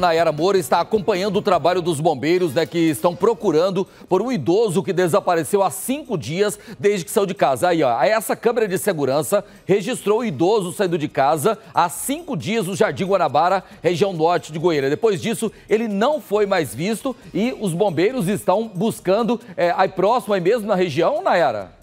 Nayara Moura está acompanhando o trabalho dos bombeiros né, que estão procurando por um idoso que desapareceu há cinco dias desde que saiu de casa. Aí, ó, essa câmera de segurança registrou o idoso saindo de casa há cinco dias no Jardim Guanabara, região norte de Goiânia. Depois disso, ele não foi mais visto e os bombeiros estão buscando é, aí próximo, aí mesmo na região, Nayara?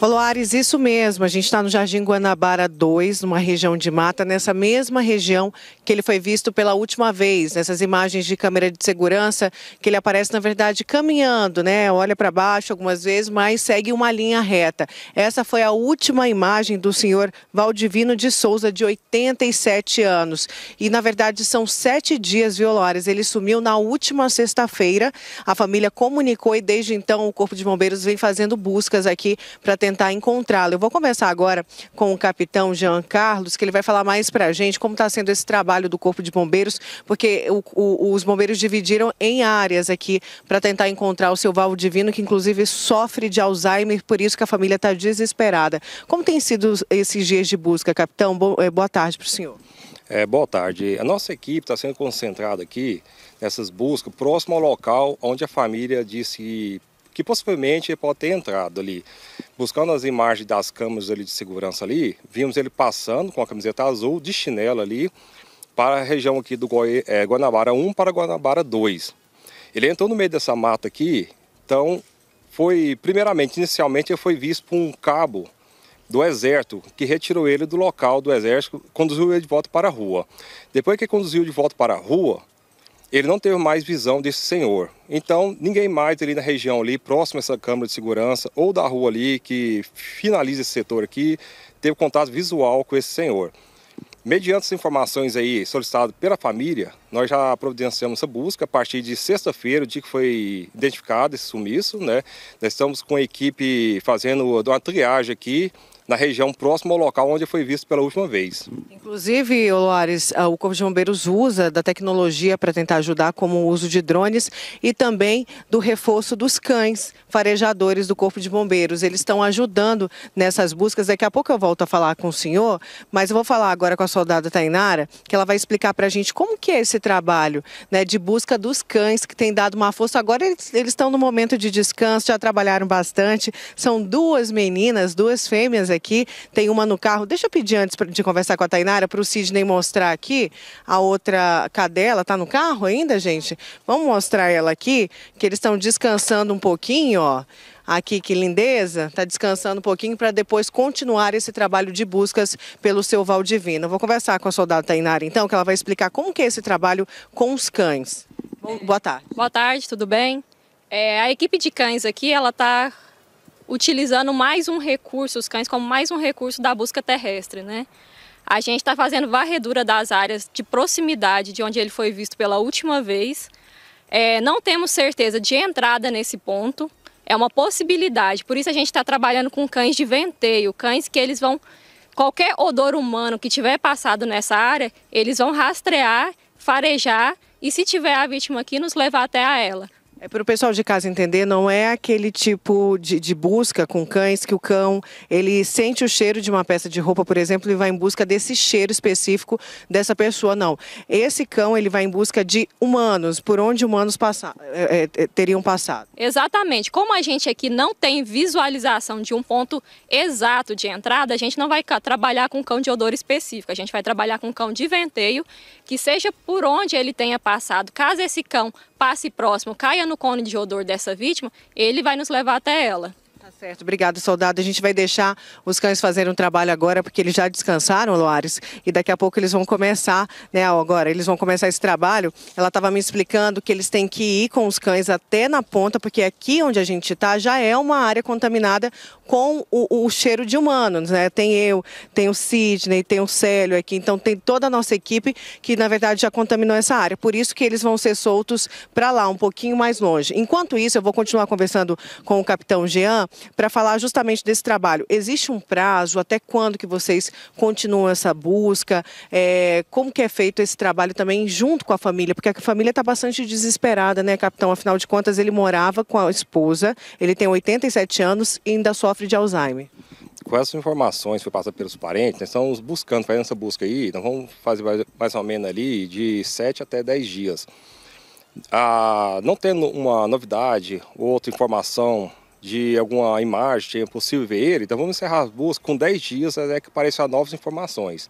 Falou, Ares, isso mesmo. A gente está no Jardim Guanabara 2, numa região de mata, nessa mesma região que ele foi visto pela última vez, nessas imagens de câmera de segurança, que ele aparece, na verdade, caminhando, né? Olha para baixo algumas vezes, mas segue uma linha reta. Essa foi a última imagem do senhor Valdivino de Souza, de 87 anos. E, na verdade, são sete dias, viu, Ele sumiu na última sexta-feira. A família comunicou e, desde então, o Corpo de Bombeiros vem fazendo buscas aqui para tentar tentar encontrá-lo. Eu vou conversar agora com o capitão Jean Carlos, que ele vai falar mais para a gente como está sendo esse trabalho do Corpo de Bombeiros, porque o, o, os bombeiros dividiram em áreas aqui para tentar encontrar o seu Valvo Divino, que inclusive sofre de Alzheimer, por isso que a família está desesperada. Como tem sido esses dias de busca, capitão? Eh, boa tarde para o senhor. É, boa tarde. A nossa equipe está sendo concentrada aqui nessas buscas, próximo ao local onde a família disse que que possivelmente ele pode ter entrado ali. Buscando as imagens das câmeras ali de segurança ali, vimos ele passando com a camiseta azul de chinelo ali para a região aqui do Goi, é, Guanabara 1 para Guanabara 2. Ele entrou no meio dessa mata aqui, então foi, primeiramente, inicialmente ele foi visto por um cabo do exército, que retirou ele do local do exército, conduziu ele de volta para a rua. Depois que conduziu de volta para a rua, ele não teve mais visão desse senhor. Então, ninguém mais ali na região ali, próximo a essa câmara de segurança ou da rua ali que finaliza esse setor aqui, teve contato visual com esse senhor. Mediante as informações aí solicitadas pela família, nós já providenciamos essa busca a partir de sexta-feira, o dia que foi identificado esse sumiço, né? Nós estamos com a equipe fazendo uma triagem aqui, na região próxima ao local onde foi visto pela última vez. Inclusive, Loares, ah, o Corpo de Bombeiros usa da tecnologia para tentar ajudar, como o uso de drones e também do reforço dos cães farejadores do Corpo de Bombeiros. Eles estão ajudando nessas buscas. Daqui a pouco eu volto a falar com o senhor, mas eu vou falar agora com a soldada Tainara, que ela vai explicar para a gente como que é esse trabalho né, de busca dos cães, que tem dado uma força. Agora eles, eles estão no momento de descanso, já trabalharam bastante. São duas meninas, duas fêmeas aqui aqui. Tem uma no carro. Deixa eu pedir antes de conversar com a Tainara para o Sidney mostrar aqui a outra cadela. Tá no carro ainda, gente? Vamos mostrar ela aqui, que eles estão descansando um pouquinho, ó. Aqui, que lindeza. Tá descansando um pouquinho para depois continuar esse trabalho de buscas pelo seu Valdivino. Vou conversar com a soldada Tainara, então, que ela vai explicar como que é esse trabalho com os cães. boa tarde. Boa tarde, tudo bem? É, a equipe de cães aqui, ela está utilizando mais um recurso, os cães como mais um recurso da busca terrestre, né? A gente está fazendo varredura das áreas de proximidade de onde ele foi visto pela última vez. É, não temos certeza de entrada nesse ponto, é uma possibilidade. Por isso a gente está trabalhando com cães de venteio, cães que eles vão qualquer odor humano que tiver passado nessa área, eles vão rastrear, farejar e se tiver a vítima aqui, nos levar até a ela. É para o pessoal de casa entender, não é aquele tipo de, de, busca com cães que o cão ele sente o cheiro de uma peça de roupa, por exemplo, e vai em busca desse cheiro específico dessa pessoa, não. Esse cão ele vai em busca de humanos, por onde humanos é, é, é, teriam passado. Exatamente. Como a gente aqui não tem visualização de um ponto exato de entrada, a gente não vai trabalhar com cão de odor específico. A gente vai trabalhar com cão de venteio, que seja por onde ele tenha passado. Caso esse cão passe próximo, caia no cone de odor dessa vítima, ele vai nos levar até ela. Tá certo, obrigado, soldado. A gente vai deixar os cães fazerem um trabalho agora, porque eles já descansaram, Loares, e daqui a pouco eles vão começar, né, agora, eles vão começar esse trabalho. Ela estava me explicando que eles têm que ir com os cães até na ponta, porque aqui onde a gente está já é uma área contaminada com o, o cheiro de humanos, né? Tem eu, tem o Sidney, tem o Célio aqui, então tem toda a nossa equipe que, na verdade, já contaminou essa área. Por isso que eles vão ser soltos para lá, um pouquinho mais longe. Enquanto isso, eu vou continuar conversando com o capitão Jean, para falar justamente desse trabalho. Existe um prazo? Até quando que vocês continuam essa busca? É, como que é feito esse trabalho também junto com a família? Porque a família está bastante desesperada, né, capitão? Afinal de contas, ele morava com a esposa, ele tem 87 anos e ainda sofre de Alzheimer com essas informações que foi passada pelos parentes, nós né, estamos buscando, fazendo essa busca aí, nós vamos fazer mais, ou menos ali de 7 até 10 dias. Ah, não tendo uma novidade ou outra informação de alguma imagem, é possível ver ele, então vamos encerrar as buscas com 10 dias até que apareçam novas informações.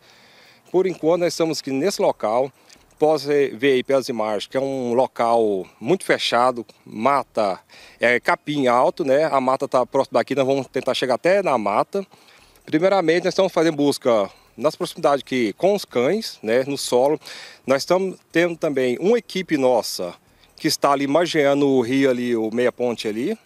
Por enquanto, nós estamos aqui nesse local, pode ver aí pelas imagens que é um local muito fechado, mata, é capim alto, né? A mata está próximo daqui, nós vamos tentar chegar até na mata. Primeiramente, nós estamos fazendo busca nas proximidades aqui com os cães, né? No solo. Nós estamos tendo também uma equipe nossa que está ali margeando o rio ali, o meia ponte ali,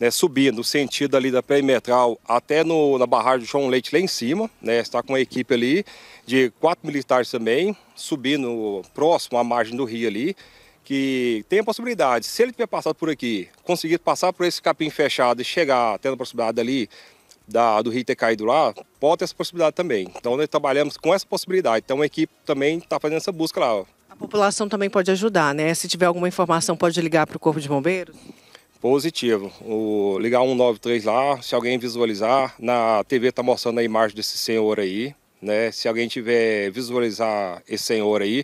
né, subir no sentido ali da perimetral até no, na barragem do João Leite lá em cima, né, está com uma equipe ali de quatro militares também, subindo próximo à margem do rio ali, que tem a possibilidade, se ele tiver passado por aqui, conseguir passar por esse capim fechado e chegar até a proximidade ali da, do rio ter caído lá, pode ter essa possibilidade também. Então nós trabalhamos com essa possibilidade. Então a equipe também está fazendo essa busca lá. A população também pode ajudar, né? Se tiver alguma informação, pode ligar para o Corpo de Bombeiros? Positivo. O ligar 193 lá, se alguém visualizar, na TV tá mostrando a imagem desse senhor aí, né? Se alguém tiver visualizar esse senhor aí,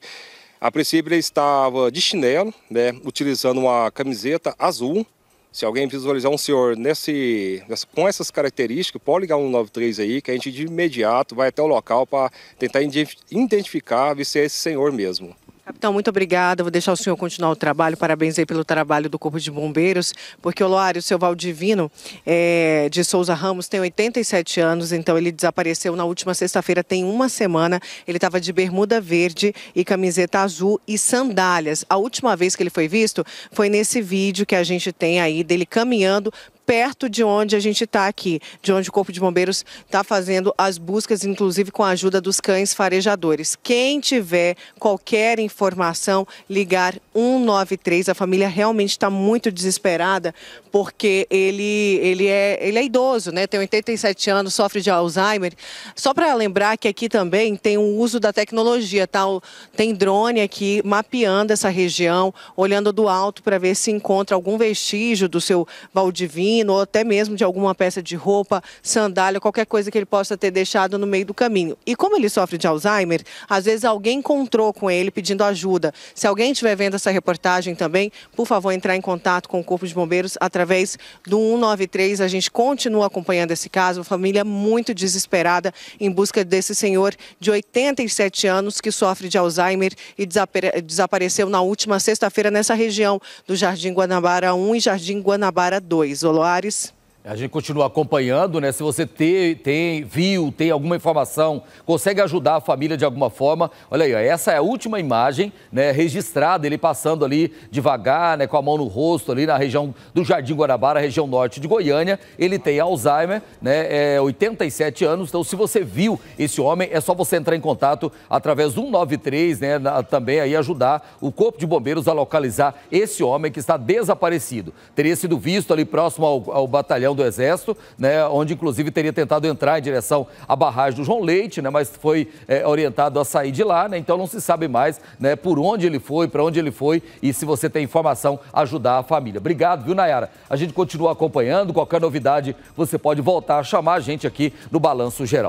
a princípio ele estava de chinelo, né, utilizando uma camiseta azul. Se alguém visualizar um senhor nesse, com essas características, pode ligar 193 aí, que a gente de imediato vai até o local para tentar identificar se é esse senhor mesmo. Capitão, muito obrigada. Vou deixar o senhor continuar o trabalho. Parabéns aí pelo trabalho do Corpo de Bombeiros, porque o Loário, seu Valdivino é, de Souza Ramos, tem 87 anos, então ele desapareceu na última sexta-feira, tem uma semana. Ele estava de bermuda verde e camiseta azul e sandálias. A última vez que ele foi visto foi nesse vídeo que a gente tem aí dele caminhando perto de onde a gente está aqui, de onde o Corpo de Bombeiros está fazendo as buscas, inclusive com a ajuda dos cães farejadores. Quem tiver qualquer informação, ligar 193. A família realmente está muito desesperada porque ele, ele, é, ele é idoso, né? Tem 87 anos, sofre de Alzheimer. Só para lembrar que aqui também tem o uso da tecnologia, tá? Tem drone aqui mapeando essa região, olhando do alto para ver se encontra algum vestígio do seu Valdivino ou até mesmo de alguma peça de roupa, sandália, qualquer coisa que ele possa ter deixado no meio do caminho. E como ele sofre de Alzheimer, às vezes alguém encontrou com ele pedindo ajuda. Se alguém estiver vendo essa reportagem também, por favor, entrar em contato com o Corpo de Bombeiros através do 193. A gente continua acompanhando esse caso, família muito desesperada em busca desse senhor de 87 anos que sofre de Alzheimer e desapareceu na última sexta-feira nessa região do Jardim Guanabara 1 e Jardim Guanabara 2. Olá, Soares. A gente continua acompanhando, né? Se você tem, tem, viu, tem alguma informação, consegue ajudar a família de alguma forma. Olha aí, ó, essa é a última imagem, né? Registrada, ele passando ali devagar, né? Com a mão no rosto ali na região do Jardim Guarabara, região norte de Goiânia. Ele tem Alzheimer, né? É 87 anos. Então, se você viu esse homem, é só você entrar em contato através do 193, né? Na, também aí ajudar o Corpo de Bombeiros a localizar esse homem que está desaparecido. Teria sido visto ali próximo ao, ao batalhão do Exército, né, onde inclusive teria tentado entrar em direção à barragem do João Leite, né, mas foi é, orientado a sair de lá, né, então não se sabe mais né, por onde ele foi, para onde ele foi e se você tem informação, ajudar a família. Obrigado, viu, Nayara? A gente continua acompanhando, qualquer novidade você pode voltar a chamar a gente aqui no Balanço Geral.